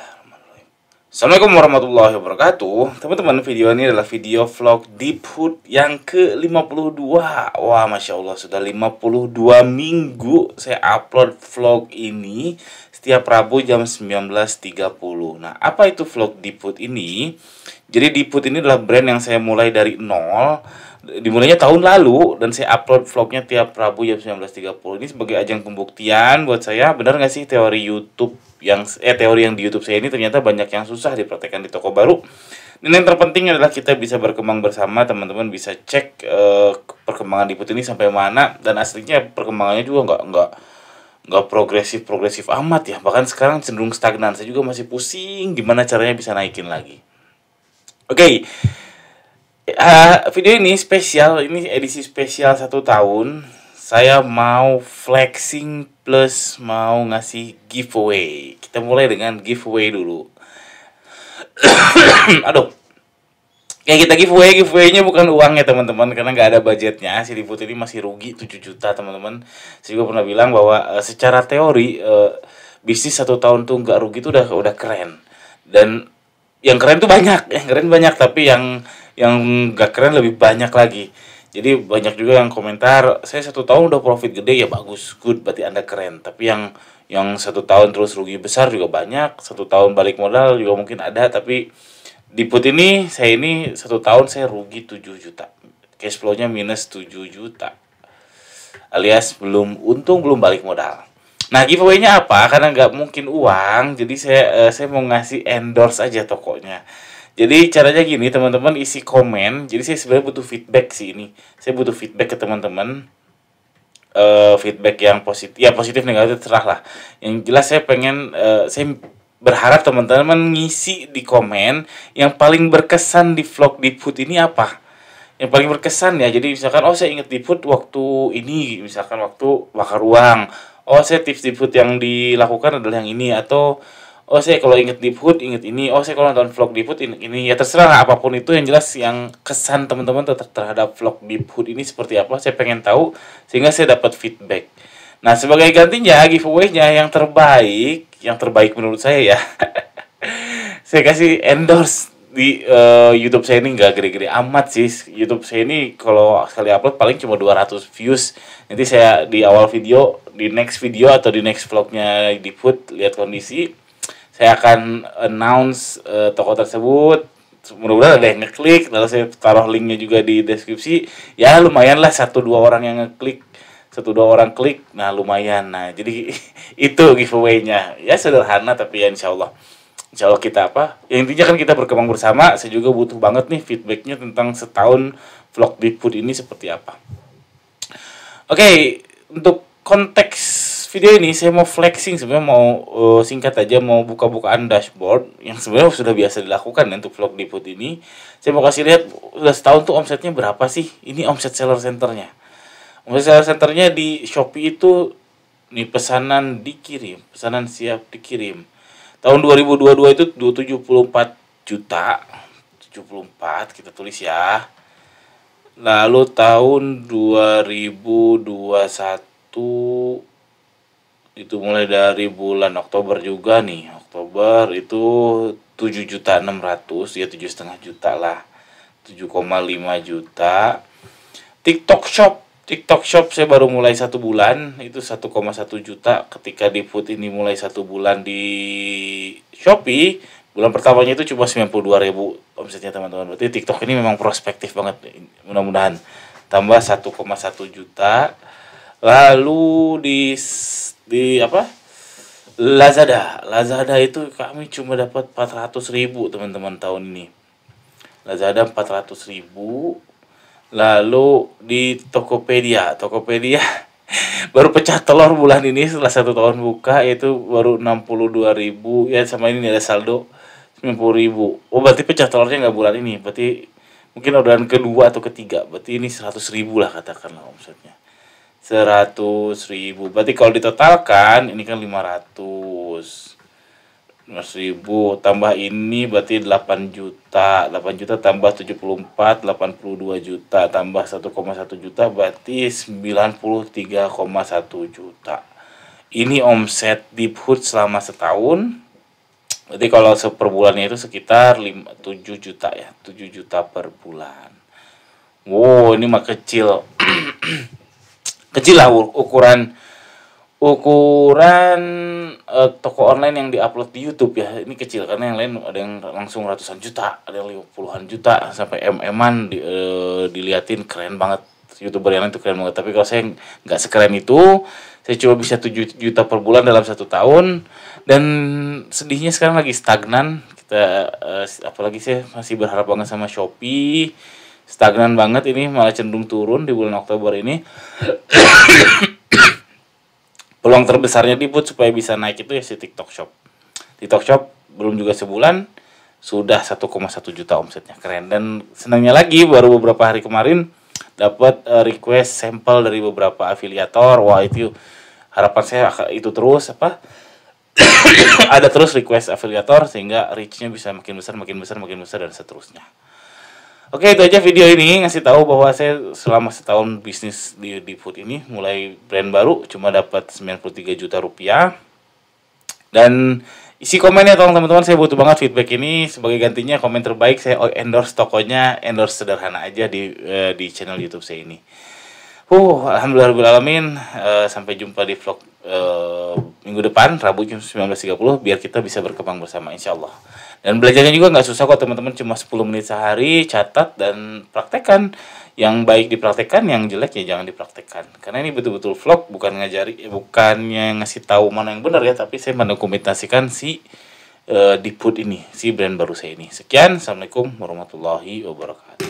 Bismillahirrahmanirrahim. Assalamualaikum warahmatullahi wabarakatuh. Teman-teman, video ini adalah video vlog Deep Hood yang ke-52. Wah, Masya Allah, sudah 52 minggu saya upload vlog ini setiap Rabu jam 19.30. Nah, apa itu vlog Deep Hood ini? Jadi Deep Hood ini adalah brand yang saya mulai dari nol dimulainya tahun lalu dan saya upload vlognya tiap Rabu jam 19.30 ini sebagai ajang pembuktian buat saya benar nggak sih teori YouTube yang eh teori yang di YouTube saya ini ternyata banyak yang susah dipraktekkan di toko baru dan yang terpenting adalah kita bisa berkembang bersama teman-teman bisa cek uh, perkembangan di putri ini sampai mana dan aslinya perkembangannya juga nggak nggak nggak progresif progresif amat ya bahkan sekarang cenderung stagnan saya juga masih pusing gimana caranya bisa naikin lagi oke okay uh, video ini spesial, ini edisi spesial satu tahun. Saya mau flexing plus mau ngasih giveaway. Kita mulai dengan giveaway dulu. Aduh. kayak kita giveaway, giveaway-nya bukan uang uangnya teman-teman karena nggak ada budgetnya. Si Liput ini masih rugi 7 juta teman-teman. Saya juga pernah bilang bahwa uh, secara teori uh, bisnis satu tahun tuh nggak rugi tuh udah udah keren. Dan yang keren tuh banyak, yang keren banyak tapi yang yang gak keren lebih banyak lagi jadi banyak juga yang komentar saya satu tahun udah profit gede ya bagus good berarti anda keren tapi yang yang satu tahun terus rugi besar juga banyak satu tahun balik modal juga mungkin ada tapi di put ini saya ini satu tahun saya rugi 7 juta cash flow-nya minus 7 juta alias belum untung belum balik modal nah giveaway-nya apa karena nggak mungkin uang jadi saya eh, saya mau ngasih endorse aja tokonya jadi caranya gini teman-teman isi komen. Jadi saya sebenarnya butuh feedback sih ini. Saya butuh feedback ke teman-teman. Uh, feedback yang positif, ya positif negatif terserah lah. Yang jelas saya pengen, uh, saya berharap teman-teman ngisi di komen yang paling berkesan di vlog di food ini apa? Yang paling berkesan ya. Jadi misalkan oh saya inget di food waktu ini, misalkan waktu bakar uang. Oh saya tips di food yang dilakukan adalah yang ini atau oh saya kalau inget di food inget ini oh saya kalau nonton vlog di food ini ini ya terserah lah apapun itu yang jelas yang kesan teman-teman ter terhadap vlog di food ini seperti apa saya pengen tahu sehingga saya dapat feedback nah sebagai gantinya giveaway-nya yang terbaik yang terbaik menurut saya ya saya kasih endorse di uh, YouTube saya ini nggak gede-gede amat sih. YouTube saya ini kalau sekali upload paling cuma 200 views. Nanti saya di awal video, di next video atau di next vlognya di put lihat kondisi saya akan announce uh, toko tersebut mudah-mudahan ada yang ngeklik lalu saya taruh linknya juga di deskripsi ya lumayan lah satu dua orang yang ngeklik satu dua orang klik nah lumayan nah jadi itu giveaway-nya ya sederhana tapi ya insya Allah insya Allah kita apa ya intinya kan kita berkembang bersama saya juga butuh banget nih feedbacknya tentang setahun vlog di food ini seperti apa oke okay, untuk konteks video ini saya mau flexing sebenarnya mau uh, singkat aja mau buka-bukaan dashboard yang sebenarnya sudah biasa dilakukan ya, untuk vlog diput ini. Saya mau kasih lihat sudah setahun tuh omsetnya berapa sih? Ini omset seller centernya. Omset seller centernya di Shopee itu nih pesanan dikirim, pesanan siap dikirim. Tahun 2022 itu 274 juta. 74 kita tulis ya. Lalu tahun 2021 itu mulai dari bulan Oktober juga nih Oktober itu 7 juta 600 ya tujuh setengah juta lah 7,5 juta TikTok Shop TikTok Shop saya baru mulai satu bulan itu 1,1 juta ketika di Food ini mulai satu bulan di Shopee bulan pertamanya itu cuma 92 ribu omsetnya teman-teman berarti TikTok ini memang prospektif banget mudah-mudahan tambah 1,1 juta lalu di di apa Lazada Lazada itu kami cuma dapat 400 ribu teman-teman tahun ini Lazada 400 ribu lalu di Tokopedia Tokopedia baru pecah telur bulan ini setelah satu tahun buka yaitu baru 62 ribu ya sama ini ada saldo 90 ribu oh berarti pecah telurnya nggak bulan ini berarti mungkin orderan kedua atau ketiga berarti ini 100 ribu lah katakanlah omsetnya seratus ribu berarti kalau ditotalkan ini kan lima ratus ribu tambah ini berarti delapan juta delapan juta tambah tujuh puluh empat, delapan puluh dua juta tambah satu koma satu juta berarti sembilan puluh tiga koma satu juta ini omset di food selama setahun berarti kalau per bulannya itu sekitar 5, 7 juta ya tujuh juta per bulan wow ini mah kecil kecil lah ukuran ukuran uh, toko online yang diupload di YouTube ya ini kecil karena yang lain ada yang langsung ratusan juta ada yang puluhan juta sampai mm-an di, uh, diliatin keren banget youtuber yang lain itu keren banget tapi kalau saya nggak sekeren itu saya coba bisa 7 juta per bulan dalam satu tahun dan sedihnya sekarang lagi stagnan kita uh, apalagi saya masih berharap banget sama Shopee stagnan banget ini malah cenderung turun di bulan Oktober ini peluang terbesarnya dibuat supaya bisa naik itu ya si TikTok Shop TikTok Shop belum juga sebulan sudah 1,1 juta omsetnya keren dan senangnya lagi baru beberapa hari kemarin dapat eh, request sampel dari beberapa afiliator wah itu harapan saya itu terus apa ada terus request afiliator sehingga reachnya bisa makin besar makin besar makin besar dan seterusnya Oke itu aja video ini ngasih tahu bahwa saya selama setahun bisnis di, di food ini mulai brand baru cuma dapat 93 juta rupiah dan isi komennya tolong teman-teman saya butuh banget feedback ini sebagai gantinya komen terbaik saya endorse tokonya endorse sederhana aja di uh, di channel YouTube saya ini. Uh alhamdulillah alamin uh, eh, sampai jumpa di vlog uh, minggu depan Rabu jam 19.30 biar kita bisa berkembang bersama insya Allah dan belajarnya juga nggak susah kok teman-teman cuma 10 menit sehari catat dan praktekan yang baik dipraktekkan yang jelek ya jangan dipraktekkan karena ini betul-betul vlog bukan ngajari eh, bukannya ngasih tahu mana yang benar ya tapi saya mendokumentasikan si uh, eh, Diput ini si brand baru saya ini sekian assalamualaikum warahmatullahi wabarakatuh